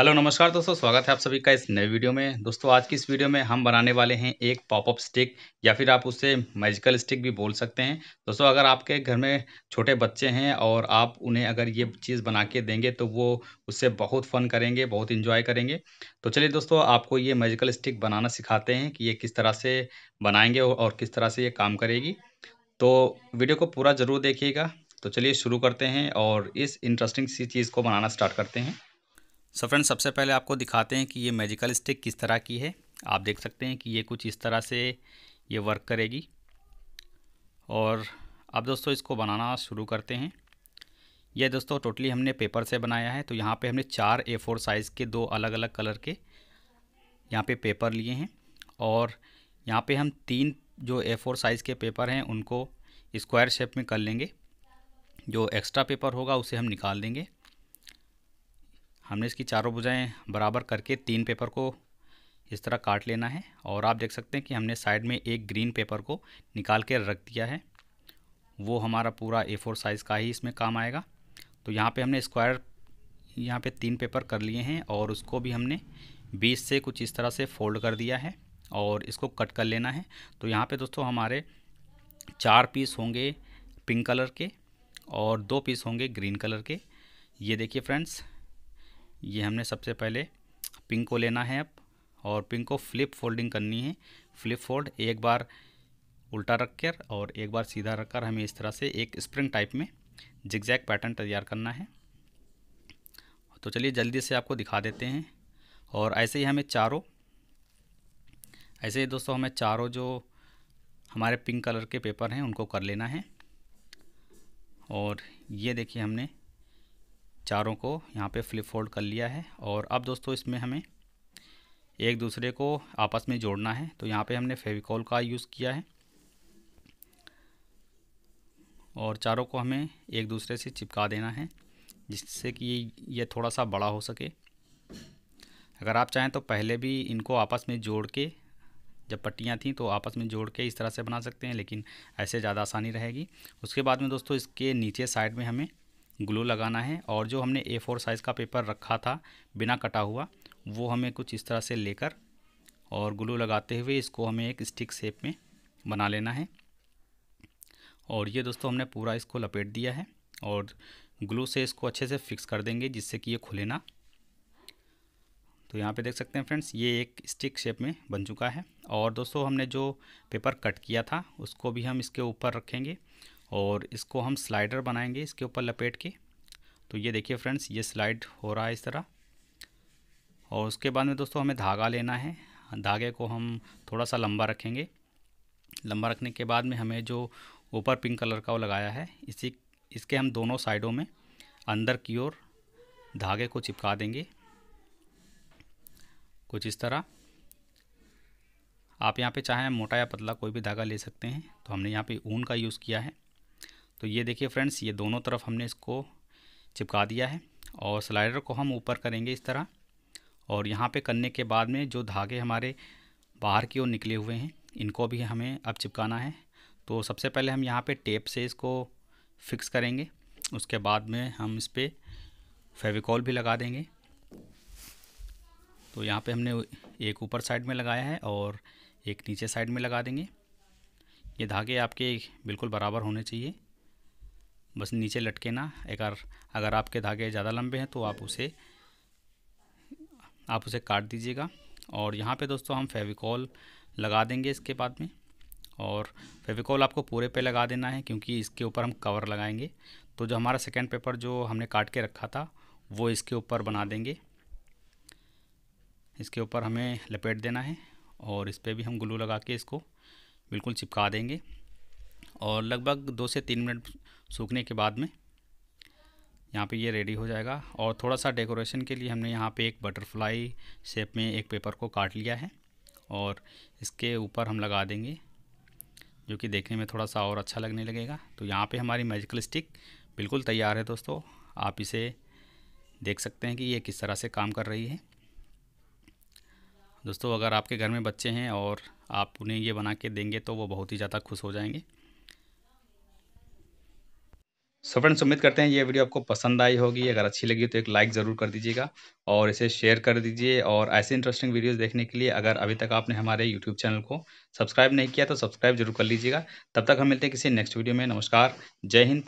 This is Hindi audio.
हेलो नमस्कार दोस्तों स्वागत है आप सभी का इस नए वीडियो में दोस्तों आज की इस वीडियो में हम बनाने वाले हैं एक पॉपअप स्टिक या फिर आप उसे मैजिकल स्टिक भी बोल सकते हैं दोस्तों अगर आपके घर में छोटे बच्चे हैं और आप उन्हें अगर ये चीज़ बना के देंगे तो वो उससे बहुत फन करेंगे बहुत इन्जॉय करेंगे तो चलिए दोस्तों आपको ये मैजिकल स्टिक बनाना सिखाते हैं कि ये किस तरह से बनाएंगे और किस तरह से ये काम करेगी तो वीडियो को पूरा ज़रूर देखिएगा तो चलिए शुरू करते हैं और इस इंटरेस्टिंग सी चीज़ को बनाना स्टार्ट करते हैं सो so फ्रेंड्स सबसे पहले आपको दिखाते हैं कि ये मैजिकल स्टिक किस तरह की है आप देख सकते हैं कि ये कुछ इस तरह से ये वर्क करेगी और अब दोस्तों इसको बनाना शुरू करते हैं यह दोस्तों टोटली हमने पेपर से बनाया है तो यहाँ पे हमने चार ए फोर साइज़ के दो अलग अलग कलर के यहाँ पे पेपर लिए हैं और यहाँ पे हम तीन जो ए फोर साइज़ के पेपर हैं उनको स्क्वायर शेप में कर लेंगे जो एक्स्ट्रा पेपर होगा उसे हम निकाल देंगे हमने इसकी चारों भुजाएं बराबर करके तीन पेपर को इस तरह काट लेना है और आप देख सकते हैं कि हमने साइड में एक ग्रीन पेपर को निकाल के रख दिया है वो हमारा पूरा ए फोर साइज़ का ही इसमें काम आएगा तो यहाँ पे हमने स्क्वायर यहाँ पे तीन पेपर कर लिए हैं और उसको भी हमने बीस से कुछ इस तरह से फोल्ड कर दिया है और इसको कट कर लेना है तो यहाँ पे दोस्तों हमारे चार पीस होंगे पिंक कलर के और दो पीस होंगे ग्रीन कलर के ये देखिए फ्रेंड्स ये हमने सबसे पहले पिंक को लेना है अब और पिंक को फ्लिप फोल्डिंग करनी है फ्लिप फोल्ड एक बार उल्टा रख कर और एक बार सीधा रख कर हमें इस तरह से एक स्प्रिंग टाइप में जिगजैग पैटर्न तैयार करना है तो चलिए जल्दी से आपको दिखा देते हैं और ऐसे ही हमें चारों ऐसे ही दोस्तों हमें चारों जो हमारे पिंक कलर के पेपर हैं उनको कर लेना है और ये देखिए हमने चारों को यहाँ पे फ्लिप फोल्ड कर लिया है और अब दोस्तों इसमें हमें एक दूसरे को आपस में जोड़ना है तो यहाँ पे हमने फेविकॉल का यूज़ किया है और चारों को हमें एक दूसरे से चिपका देना है जिससे कि ये थोड़ा सा बड़ा हो सके अगर आप चाहें तो पहले भी इनको आपस में जोड़ के जब पट्टियाँ थीं तो आपस में जोड़ के इस तरह से बना सकते हैं लेकिन ऐसे ज़्यादा आसानी रहेगी उसके बाद में दोस्तों इसके नीचे साइड में हमें ग्लू लगाना है और जो हमने ए फोर साइज़ का पेपर रखा था बिना कटा हुआ वो हमें कुछ इस तरह से लेकर और ग्लू लगाते हुए इसको हमें एक स्टिक शेप में बना लेना है और ये दोस्तों हमने पूरा इसको लपेट दिया है और ग्लू से इसको अच्छे से फिक्स कर देंगे जिससे कि ये खुले ना तो यहाँ पे देख सकते हैं फ्रेंड्स ये एक स्टिक शेप में बन चुका है और दोस्तों हमने जो पेपर कट किया था उसको भी हम इसके ऊपर रखेंगे और इसको हम स्लाइडर बनाएंगे इसके ऊपर लपेट के तो ये देखिए फ्रेंड्स ये स्लाइड हो रहा है इस तरह और उसके बाद में दोस्तों हमें धागा लेना है धागे को हम थोड़ा सा लंबा रखेंगे लंबा रखने के बाद में हमें जो ऊपर पिंक कलर का वो लगाया है इसी इसके हम दोनों साइडों में अंदर की ओर धागे को चिपका देंगे कुछ इस तरह आप यहाँ पे चाहें मोटा या पतला कोई भी धागा ले सकते हैं तो हमने यहाँ पे ऊन का यूज़ किया है तो ये देखिए फ्रेंड्स ये दोनों तरफ हमने इसको चिपका दिया है और स्लाइडर को हम ऊपर करेंगे इस तरह और यहाँ पे करने के बाद में जो धागे हमारे बाहर की ओर निकले हुए हैं इनको भी हमें अब चिपकाना है तो सबसे पहले हम यहाँ पे टेप से इसको फिक्स करेंगे उसके बाद में हम इस पर फेविकॉल भी लगा देंगे तो यहाँ पे हमने एक ऊपर साइड में लगाया है और एक नीचे साइड में लगा देंगे ये धागे आपके बिल्कुल बराबर होने चाहिए बस नीचे लटके ना एक अगर आपके धागे ज़्यादा लंबे हैं तो आप उसे आप उसे काट दीजिएगा और यहाँ पे दोस्तों हम फेविकॉल लगा देंगे इसके बाद में और फेविकॉल आपको पूरे पे लगा देना है क्योंकि इसके ऊपर हम कवर लगाएंगे तो जो हमारा सेकेंड पेपर जो हमने काट के रखा था वो इसके ऊपर बना देंगे इसके ऊपर हमें लपेट देना है और इस पर भी हम ग्लू लगा के इसको बिल्कुल चिपका देंगे और लगभग दो से तीन मिनट सूखने के बाद में यहाँ पे ये रेडी हो जाएगा और थोड़ा सा डेकोरेशन के लिए हमने यहाँ पे एक बटरफ्लाई शेप में एक पेपर को काट लिया है और इसके ऊपर हम लगा देंगे जो कि देखने में थोड़ा सा और अच्छा लगने लगेगा तो यहाँ पे हमारी मैजिकल स्टिक बिल्कुल तैयार है दोस्तों आप इसे देख सकते हैं कि ये किस तरह से काम कर रही है दोस्तों अगर आपके घर में बच्चे हैं और आप उन्हें ये बना के देंगे तो वो बहुत ही ज़्यादा खुश हो जाएंगे सो फ्रेंड्स उम्मीद करते हैं ये वीडियो आपको पसंद आई होगी अगर अच्छी लगी तो एक लाइक ज़रूर कर दीजिएगा और इसे शेयर कर दीजिए और ऐसे इंटरेस्टिंग वीडियोस देखने के लिए अगर अभी तक आपने हमारे यूट्यूब चैनल को सब्सक्राइब नहीं किया तो सब्सक्राइब जरूर कर लीजिएगा तब तक हम मिलते हैं किसी नेक्स्ट वीडियो में नमस्कार जय हिंद